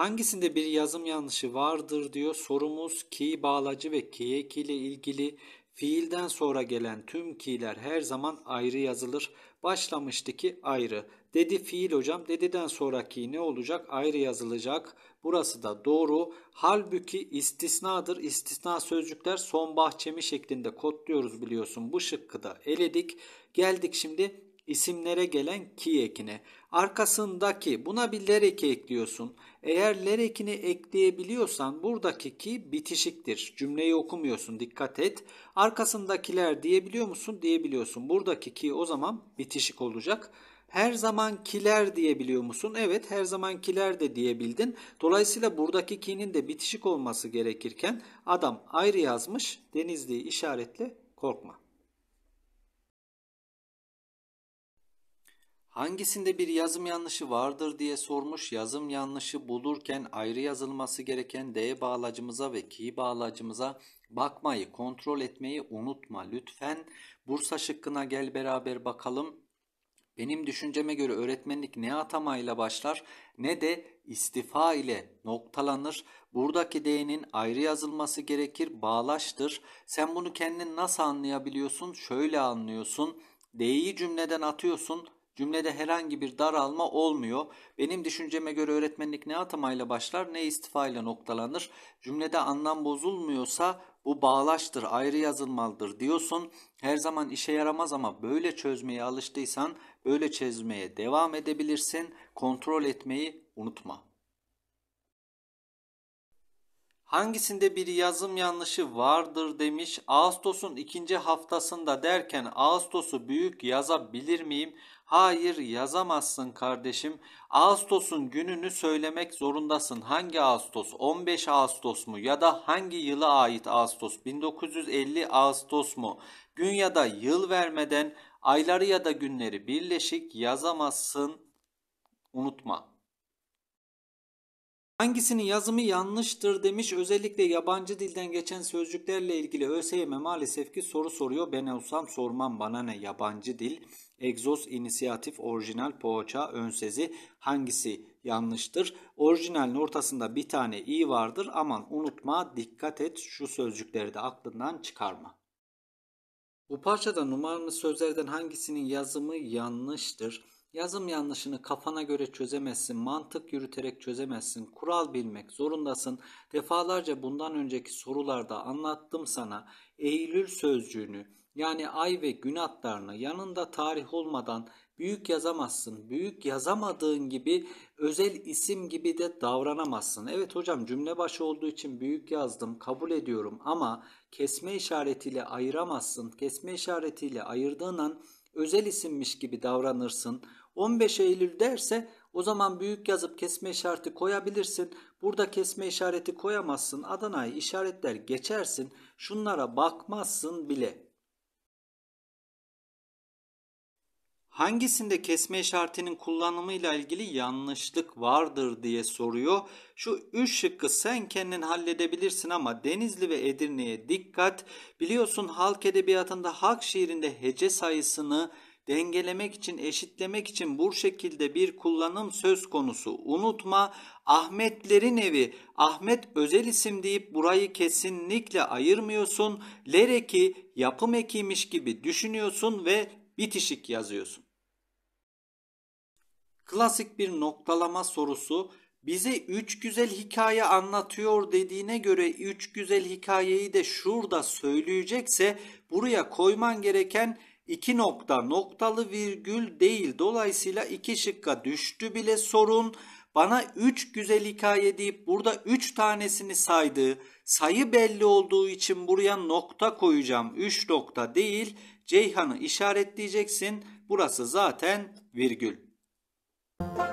Hangisinde bir yazım yanlışı vardır diyor. Sorumuz ki bağlacı ve ki ile ilgili fiilden sonra gelen tüm ki'ler her zaman ayrı yazılır. Başlamıştı ki ayrı. Dedi fiil hocam. Dediden sonraki ne olacak? Ayrı yazılacak. Burası da doğru. Halbuki istisnadır. İstisna sözcükler son bahçemi şeklinde kodluyoruz biliyorsun. Bu şıkkı da eledik. Geldik şimdi isimlere gelen ki ekine. Arkasındaki buna bir ler ekliyorsun. Eğer ler ekleyebiliyorsan buradaki ki bitişiktir. Cümleyi okumuyorsun dikkat et. Arkasındakiler diyebiliyor musun? Diyebiliyorsun. Buradaki ki o zaman bitişik olacak. Her zaman kiler diyebiliyor musun? Evet her zaman kiler de diyebildin. Dolayısıyla buradaki ki'nin de bitişik olması gerekirken adam ayrı yazmış denizli işaretle korkma. Hangisinde bir yazım yanlışı vardır diye sormuş yazım yanlışı bulurken ayrı yazılması gereken D bağlacımıza ve k bağlacımıza bakmayı kontrol etmeyi unutma lütfen. Bursa şıkkına gel beraber bakalım. Benim düşünceme göre öğretmenlik ne atamayla başlar ne de istifa ile noktalanır. Buradaki D'nin ayrı yazılması gerekir, bağlaştır Sen bunu kendin nasıl anlayabiliyorsun? Şöyle anlıyorsun. D'yi cümleden atıyorsun Cümlede herhangi bir daralma olmuyor. Benim düşünceme göre öğretmenlik ne atamayla başlar ne istifayla noktalanır. Cümlede anlam bozulmuyorsa bu bağlaştır, ayrı yazılmalıdır diyorsun. Her zaman işe yaramaz ama böyle çözmeye alıştıysan böyle çözmeye devam edebilirsin. Kontrol etmeyi unutma. Hangisinde bir yazım yanlışı vardır demiş. Ağustos'un ikinci haftasında derken Ağustos'u büyük yazabilir miyim? Hayır yazamazsın kardeşim. Ağustos'un gününü söylemek zorundasın. Hangi Ağustos? 15 Ağustos mu? Ya da hangi yıla ait Ağustos? 1950 Ağustos mu? Gün ya da yıl vermeden ayları ya da günleri birleşik yazamazsın. Unutma. Hangisinin yazımı yanlıştır demiş özellikle yabancı dilden geçen sözcüklerle ilgili ÖSYM maalesef ki soru soruyor. Ben olsam sormam bana ne yabancı dil, egzoz, inisiyatif, orijinal, poğaça, önsezi hangisi yanlıştır? Orijinalin ortasında bir tane i vardır aman unutma dikkat et şu sözcükleri de aklından çıkarma. Bu parçada numaralı sözlerden hangisinin yazımı yanlıştır? Yazım yanlışını kafana göre çözemezsin, mantık yürüterek çözemezsin, kural bilmek zorundasın. Defalarca bundan önceki sorularda anlattım sana Eylül sözcüğünü yani ay ve gün adlarını yanında tarih olmadan büyük yazamazsın. Büyük yazamadığın gibi özel isim gibi de davranamazsın. Evet hocam cümle başı olduğu için büyük yazdım kabul ediyorum ama kesme işaretiyle ayıramazsın. Kesme işaretiyle ayırdığın an özel isimmiş gibi davranırsın. 15 Eylül derse o zaman büyük yazıp kesme işareti koyabilirsin. Burada kesme işareti koyamazsın. Adana'yı işaretler geçersin. Şunlara bakmazsın bile. hangisinde kesme işaretinin kullanımıyla ilgili yanlışlık vardır diye soruyor. Şu 3 şıkkı sen kendin halledebilirsin ama Denizli ve Edirne'ye dikkat. Biliyorsun halk edebiyatında halk şiirinde hece sayısını dengelemek için, eşitlemek için bu şekilde bir kullanım söz konusu. Unutma Ahmetlerin evi, Ahmet özel isim deyip burayı kesinlikle ayırmıyorsun. Lereki yapım ekiymiş gibi düşünüyorsun ve bitişik yazıyorsun. Klasik bir noktalama sorusu bize üç güzel hikaye anlatıyor dediğine göre üç güzel hikayeyi de şurada söyleyecekse buraya koyman gereken iki nokta noktalı virgül değil. Dolayısıyla iki şıkka düştü bile sorun. Bana üç güzel hikaye deyip burada üç tanesini saydığı sayı belli olduğu için buraya nokta koyacağım. Üç nokta değil Ceyhan'ı işaretleyeceksin. Burası zaten virgül. you